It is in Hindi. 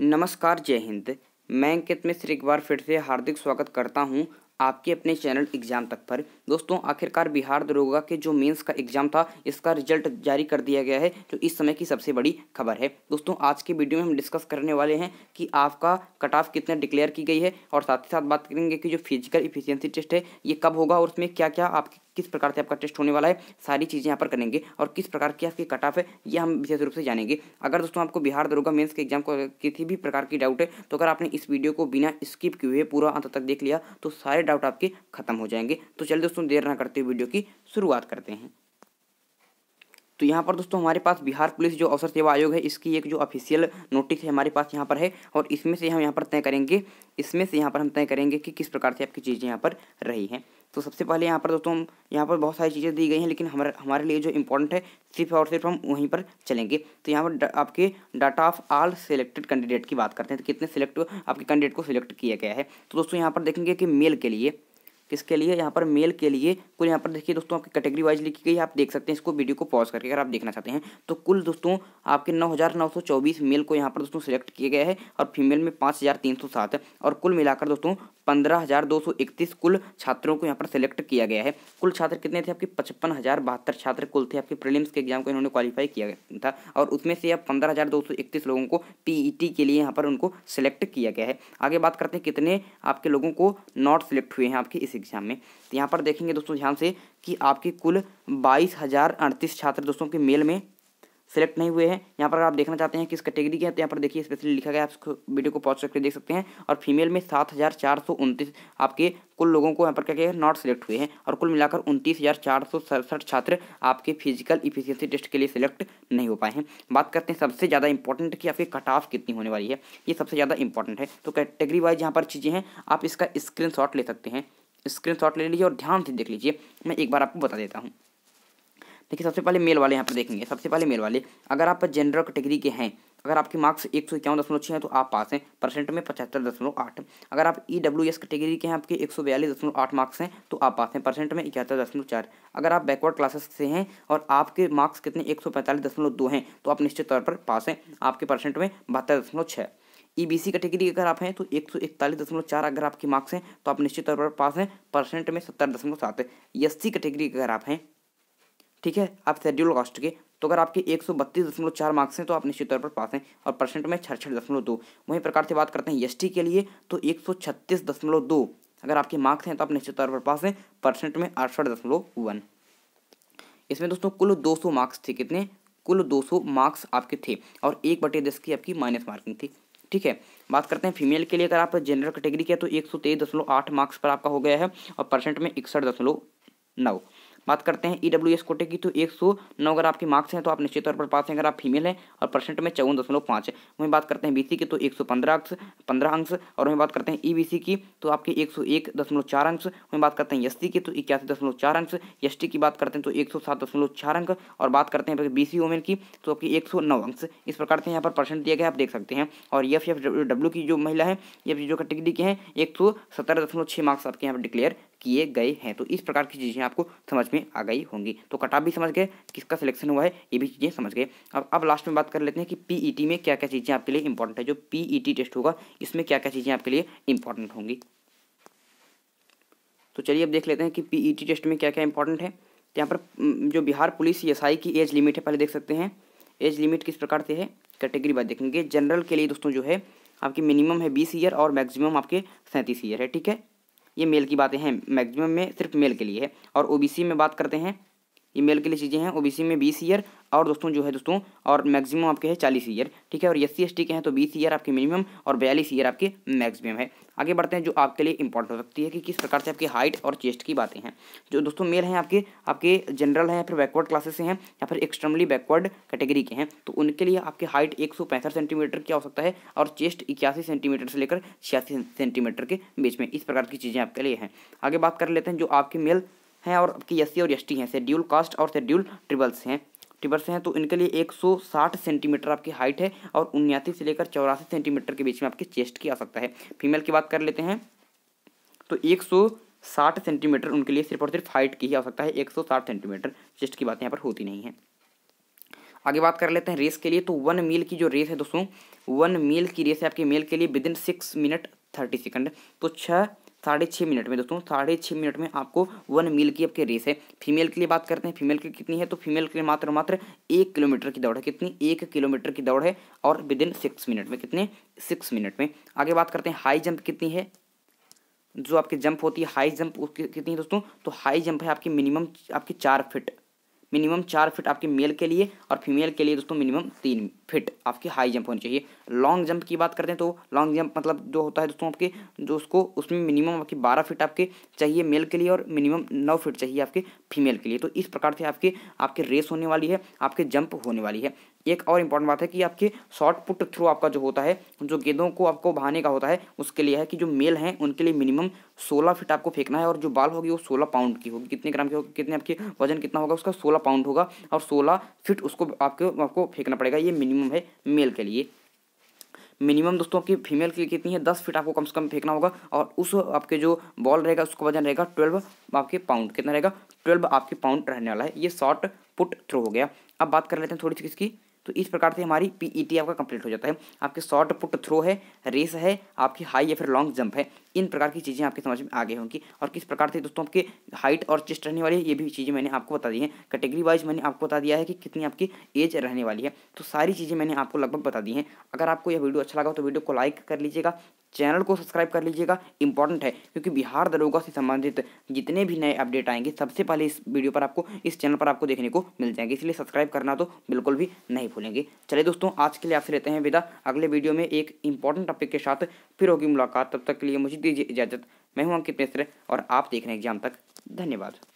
नमस्कार जय हिंद मैं अंकित मिश्र एक बार फिर से हार्दिक स्वागत करता हूं आपके अपने चैनल एग्जाम तक पर दोस्तों आखिरकार बिहार दरोगा के जो मेंस का एग्जाम था इसका रिजल्ट जारी कर दिया गया है जो इस समय की सबसे बड़ी खबर है दोस्तों आज के वीडियो में हम डिस्कस करने वाले हैं कि आपका कट ऑफ कितने डिक्लेयर की गई है और साथ ही साथ बात करेंगे कि जो फिजिकल इफिशियंसी टेस्ट है ये कब होगा और उसमें क्या क्या आपके किस प्रकार से आपका टेस्ट होने वाला है सारी चीज़ें यहाँ पर करेंगे और किस प्रकार की आपकी कट ऑफ है ये हम विशेष रूप से जानेंगे अगर दोस्तों आपको बिहार दरोगा मेन्स के एग्जाम को किसी भी प्रकार की डाउट है तो अगर आपने इस वीडियो को बिना स्किप किए हुए पूरा अंत तक देख लिया तो सारे डाउट आपके खत्म हो जाएंगे तो चलिए दोस्तों देर ना करते हुए वीडियो की शुरुआत करते हैं तो यहाँ पर दोस्तों हमारे पास बिहार पुलिस जो अवसर सेवा आयोग है इसकी एक जो ऑफिशियल नोटिस है हमारे पास यहाँ पर है और इसमें से हम यहाँ पर तय करेंगे इसमें से यहाँ पर हम तय करेंगे कि किस प्रकार से आपकी चीज़ें यहाँ पर रही हैं तो सबसे पहले यहाँ पर दोस्तों यहाँ पर बहुत सारी चीज़ें दी गई हैं लेकिन हमारे हमारे लिए जो इंपॉर्टेंट है सिर्फ और सिर्फ हम वहीं पर चलेंगे तो यहाँ पर आपके data of all selected candidate की बात करते हैं तो कितने सिलेक्ट आपके कैंडिडेट को सिलेक्ट किया गया है तो दोस्तों यहाँ पर देखेंगे कि मेल के लिए किसके लिए यहाँ पर मेल के लिए कुल यहाँ पर देखिए दोस्तों आपकी कैटेगरी वाइज लिखी गई है आप देख सकते हैं इसको वीडियो को पॉज करके अगर आप देखना चाहते हैं तो कुल दोस्तों आपके नौ हज़ार नौ सौ चौबीस मेल को यहाँ पर दोस्तों सिलेक्ट किया गया है और फीमेल में पाँच हज़ार तीन सौ सात और कुल मिलाकर दोस्तों पंद्रह हज़ार दो सौ इकतीस कुल छात्रों को यहाँ पर सिलेक्ट किया गया है कुल छात्र कितने थे आपके पचपन हज़ार बहत्तर छात्र कुल थे आपके प्रीलिम्स के एग्जाम को इन्होंने क्वालिफाई किया था और उसमें से अब पंद्रह हज़ार दो सौ इकतीस लोगों को पीईटी e के लिए यहाँ पर उनको सिलेक्ट किया गया है आगे बात करते हैं कितने आपके लोगों को नॉट सेलेक्ट हुए हैं आपके इस एग्जाम में तो यहाँ पर देखेंगे दोस्तों ध्यान से कि आपके कुल बाईस हज़ार अड़तीस छात्र दोस्तों के मेल में सेलेक्ट नहीं हुए हैं यहाँ पर आप देखना चाहते हैं किस कैटेगरी के हैं तो यहाँ पर देखिए स्पेशली लिखा गया आप वीडियो को पॉज करके देख सकते हैं और फीमेल में सात हज़ार चार सौ उनतीस आपके कुल लोगों को यहाँ पर क्या है नॉट सेलेक्ट हुए हैं और कुल मिलाकर उनतीस हज़ार चार सौ सड़सठ छात्र आपके फिजिकल इफिशियंसी टेस्ट के लिए सिलेक्ट नहीं हो पाए हैं बात करते हैं सबसे ज़्यादा इंपॉर्टेंट कि आपकी कट ऑफ कितनी होने वाली है ये सबसे ज़्यादा इंपॉर्टेंट है तो कैटेगरी वाइज यहाँ पर चीज़ें हैं आप इसका शॉट ले सकते हैं शॉट ले लीजिए और ध्यान से देख लीजिए मैं एक बार आपको बता देता हूँ देखिए सबसे पहले मेल वाले यहाँ पर देखेंगे सबसे पहले मेल वाले अगर आप जनरल कैटेगरी के हैं अगर आपके मार्क्स एक सौ इक्यावन दशमलव छः हैं तो आप पास हैं परसेंट में पचहत्तर दशमलव आठ अगर आप ई डब्ल्यू एस कैटेगरी के हैं आपके एक सौ बयालीस दशमलव आठ मार्क्स हैं तो आप पास हैं परसेंट में इकहत्तर दशमलव चार अगर आप बैकवर्ड क्लासेस से हैं और आपके मार्क्स कितने एक सौ पैंतालीस दशमलव दो हैं तो आप निश्चित तौर पर पास हैं आपके परसेंट में बहत्तर दशमलव छः ई बी सी कैटेगरी अगर आप हैं तो एक सौ इकतालीस दशमलव चार अगर आपके मार्क्स हैं तो आप निश्चित तौर पर पास हैं परसेंट में सत्तर दशमलव सात एस सी कैटेगरी अगर आप हैं ठीक है आप शेड्यूल कास्ट के तो अगर आपके एक सौ बत्तीस दशमलव चार मार्क्स हैं तो आप निश्चित तौर पर पास हैं और परसेंट में छठ दशमलव दो वहीं प्रकार से बात करते हैं एस के लिए तो एक सौ छत्तीस दशमलव दो अगर आपके मार्क्स हैं तो आप निश्चित तौर पर पास हैं परसेंट में अड़सठ दशमलव वन इसमें दोस्तों कुल दो सौ मार्क्स थे कितने कुल दो सौ मार्क्स आपके थे और एक बटे दस की आपकी माइनस मार्किंग थी ठीक है बात करते हैं फीमेल के लिए अगर आप जनरल कैटेगरी के तो एक सौ तेईस दशमलव आठ मार्क्स पर आपका हो गया है और परसेंट में इकसठ दशमलव नौ बात करते हैं ई डब्ल्यू एस कोटे की तो एक सौ नौ अगर आपके मार्क्स हैं तो आप निश्चित तौर पर पास हैं अगर आप फीमेल हैं और परसेंट में चौवन दशमलव पाँच वहीं बात करते हैं बी सी की तो एक सौ पंद्रह अंश पंद्रह अंश और वहीं बात करते हैं ई बी सी की तो आपके एक सौ एक दशमलव चार अंश वहीं बात करते हैं एस सी की तो इक्यासी दशमलव चार अंश एस टी की बात करते हैं तो एक सौ सात दशमलव चार अंक और बात करते हैं बी सी वोमेन की तो आपकी एक सौ नौ अंश इस प्रकार से यहाँ पर परसेंट दिया गया आप देख सकते हैं और एफ एफ डब्ल्यू की जो महिला है एफ जो कैटेगरी की है एक सौ सत्रह दशमलव छः मार्क्स आपके यहाँ पर डिक्लेयर किए गए हैं तो इस प्रकार की चीज़ें आपको समझ में आ गई होंगी तो कटाप भी समझ गए किसका सिलेक्शन हुआ है ये भी चीज़ें समझ गए अब अब लास्ट में बात कर लेते हैं कि पी e में क्या क्या चीज़ें आपके लिए इंपॉर्टेंट है जो पी टेस्ट e होगा इसमें क्या क्या चीज़ें आपके लिए इंपॉर्टेंट होंगी तो चलिए अब देख लेते हैं कि पी टेस्ट e में क्या क्या इंपॉर्टेंट है यहाँ पर जो बिहार पुलिस एसआई की एज लिमिट है पहले देख सकते हैं एज लिमिट किस प्रकार से है कैटेगरी बात देखेंगे जनरल के लिए दोस्तों जो है आपकी मिनिमम है बीस ईयर और मैक्सिमम आपके सैंतीस ईयर है ठीक है ये मेल की बातें हैं मैक्सिमम में सिर्फ मेल के लिए है और ओबीसी में बात करते हैं मेल के लिए चीज़ें हैं ओबीसी में बीस ईयर और दोस्तों जो है दोस्तों और मैक्सिमम आपके हैं चालीस ईयर ठीक है और एस सी के हैं तो बीस ईयर आपके मिनिमम और बयालीस ईयर आपके मैक्सिमम है आगे बढ़ते हैं जो आपके लिए इंपॉर्टेंट हो सकती है कि किस प्रकार से आपकी हाइट और चेस्ट की बातें हैं जो दोस्तों मेल हैं आपके आपके जनरल हैं या फिर बैकवर्ड क्लासेस से हैं या फिर एक्सट्रीमली बैकवर्ड कैटेगरी के हैं तो उनके लिए आपके हाइट एक सेंटीमीटर की सकता है और चेस्ट इक्यासी सेंटीमीटर से लेकर छियासी सेंटीमीटर के बीच में इस प्रकार की चीज़ें आपके लिए हैं आगे बात कर लेते हैं जो आपके मेल हैं और आपकी एस और एस हैं शेड्यूल कास्ट और शेड्यूल ट्रिबल्स हैं ट्रिबल्स हैं तो इनके लिए 160 सेंटीमीटर आपकी हाइट है और उन्यासी से लेकर चौरासी सेंटीमीटर के बीच में आपके चेस्ट की आ सकता है फीमेल की बात कर लेते हैं तो 160 सेंटीमीटर उनके लिए सिर्फ और सिर्फ हाइट की ही आ सकता है 160 सेंटीमीटर चेस्ट की बात यहाँ पर होती नहीं है आगे बात कर लेते हैं रेस के लिए तो वन मील की जो रेस है दोस्तों वन मील की रेस है आपके मेल के लिए within six minute thirty second तो छः साढ़े छः मिनट में दोस्तों साढ़े छः मिनट में आपको वन मील की आपकी रेस है फीमेल के लिए बात करते हैं फीमेल की कितनी है तो फीमेल के लिए मात्र मात्र एक किलोमीटर की दौड़ है कितनी एक किलोमीटर की दौड़ है और विद इन सिक्स मिनट में कितने सिक्स मिनट में आगे बात करते हैं हाई जंप कितनी है जो आपकी जंप होती है हाई जंप उसकी कितनी है दोस्तों तो हाई जंप है आपकी मिनिमम आपकी चार फिट मिनिमम चार फिट आपके मेल के लिए और फीमेल के लिए दोस्तों मिनिमम तीन फिट आपकी हाई जंप होनी चाहिए लॉन्ग जंप की बात करते हैं तो लॉन्ग जंप मतलब जो होता है दोस्तों आपके जो उसको उसमें मिनिमम आपकी बारह फिट आपके चाहिए मेल के लिए और मिनिमम नौ फिट चाहिए आपके फीमेल के लिए तो इस प्रकार से आपके आपके रेस होने वाली है आपके जंप होने वाली है एक और इम्पॉर्टेंट बात है कि आपके शॉर्ट पुट थ्रू आपका जो होता है जो गेंदों को आपको बहाने का होता है उसके लिए है कि जो मेल हैं उनके लिए मिनिमम सोलह फीट आपको फेंकना है और जो बाल होगी वो सोलह पाउंड की होगी कितने ग्राम की होगी कितने आपके वजन कितना होगा उसका सोलह पाउंड होगा और सोलह फिट उसको आपको आपको फेंकना पड़ेगा ये मिनिमम है मेल के लिए मिनिमम दोस्तों आपकी फीमेल के लिए कितनी है दस फीट आपको कम से कम फेंकना होगा और उस आपके जो बॉल रहेगा उसका वजन रहेगा ट्वेल्व आपके पाउंड कितना रहेगा ट्वेल्व आपके पाउंड रहने वाला है ये शॉर्ट पुट थ्रो हो गया अब बात कर लेते हैं थोड़ी सी किसकी तो इस प्रकार से हमारी पीईटी आपका कंप्लीट हो जाता है आपके शॉर्ट पुट थ्रो है रेस है आपकी हाई या फिर लॉन्ग जंप है इन प्रकार की चीज़ें आपके समझ में आगे होंगी और किस प्रकार से दोस्तों आपके हाइट और चेस्ट रहने वाली है ये भी चीज़ें मैंने आपको बता दी है कैटेगरी वाइज मैंने आपको बता दिया है कि कितनी आपकी एज रहने वाली है तो सारी चीज़ें मैंने आपको लगभग बता दी हैं अगर आपको यह वीडियो अच्छा लगा तो वीडियो को लाइक कर लीजिएगा चैनल को सब्सक्राइब कर लीजिएगा इंपॉर्टेंट है क्योंकि बिहार दरोगा से संबंधित जितने भी नए अपडेट आएंगे सबसे पहले इस वीडियो पर आपको इस चैनल पर आपको देखने को मिल जाएंगे इसलिए सब्सक्राइब करना तो बिल्कुल भी नहीं भूलेंगे चलिए दोस्तों आज के लिए आपसे लेते हैं विदा अगले वीडियो में एक इंपॉर्टेंट टॉपिक के साथ फिर होगी मुलाकात तब तक के लिए मुझे दीजिए इजाज़त मैं हूँ अंकित मिश्र और आप देख रहे हैं एग्जाम तक धन्यवाद